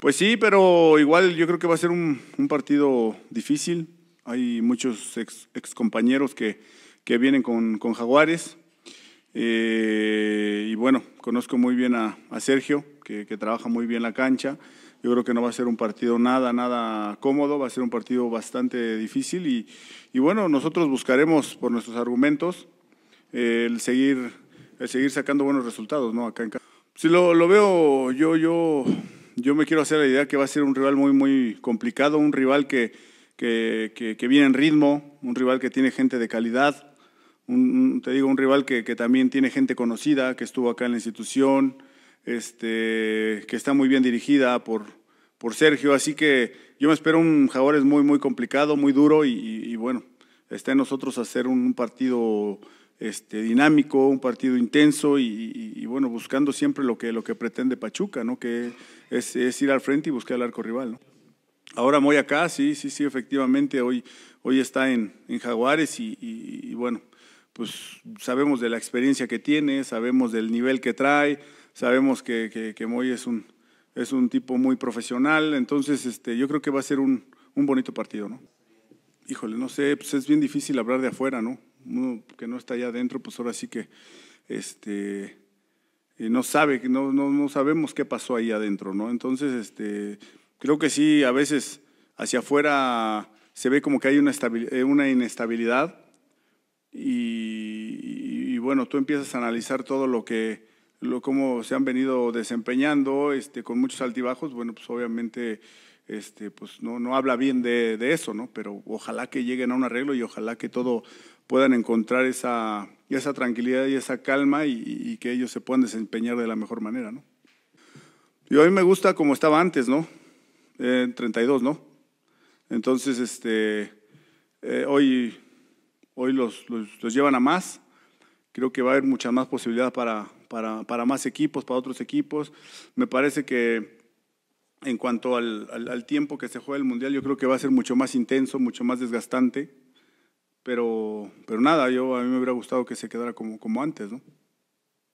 Pues sí, pero igual yo creo que va a ser un, partido difícil. Hay muchos ex, compañeros que, que, vienen con, Jaguares. Eh, y bueno, conozco muy bien a, Sergio, que, trabaja muy bien la cancha. Yo creo que no va a ser un partido nada, nada cómodo, va a ser un partido bastante difícil. Y, bueno, nosotros buscaremos por nuestros argumentos eh, el, seguir, el seguir sacando buenos resultados ¿no? acá en casa. Si lo, lo veo yo, yo yo me quiero hacer la idea que va a ser un rival muy, muy complicado, un rival que, que, viene en ritmo, un rival que tiene gente de calidad, un, te digo, un rival que, también tiene gente conocida, que estuvo acá en la institución, este, que está muy bien dirigida por, por Sergio, así que yo me espero un Jaguares muy, muy complicado, muy duro y, bueno, está en nosotros hacer un partido este, dinámico, un partido intenso y, bueno, buscando siempre lo que, lo que pretende Pachuca, ¿no? que es, ir al frente y buscar el arco rival. ¿no? Ahora Moy acá, sí, sí, sí, efectivamente, hoy, hoy está en, en Jaguares y, bueno, pues sabemos de la experiencia que tiene, sabemos del nivel que trae, sabemos que, Moy es un, es un tipo muy profesional, entonces este, yo creo que va a ser un, un bonito partido. ¿no? Híjole, no sé, pues es bien difícil hablar de afuera, ¿no? uno que no está allá adentro, pues ahora sí que este, no sabe, no, no, no sabemos qué pasó ahí adentro, ¿no? Entonces, este, creo que sí, a veces hacia afuera se ve como que hay una, eh, una inestabilidad y, bueno, tú empiezas a analizar todo lo que lo cómo se han venido desempeñando este, con muchos altibajos, bueno, pues obviamente este, pues no, no habla bien de, eso, ¿no? Pero ojalá que lleguen a un arreglo y ojalá que todo puedan encontrar esa, esa tranquilidad y esa calma y, que ellos se puedan desempeñar de la mejor manera, ¿no? Y a mí me gusta como estaba antes, ¿no? 32, eh, ¿no? Entonces, este, eh, hoy, hoy los, los, los llevan a más. Creo que va a haber muchas más posibilidades para, para, más equipos, para otros equipos. Me parece que en cuanto al, tiempo que se juega el Mundial, yo creo que va a ser mucho más intenso, mucho más desgastante. Pero, pero nada, yo, a mí me hubiera gustado que se quedara como, como antes, ¿no?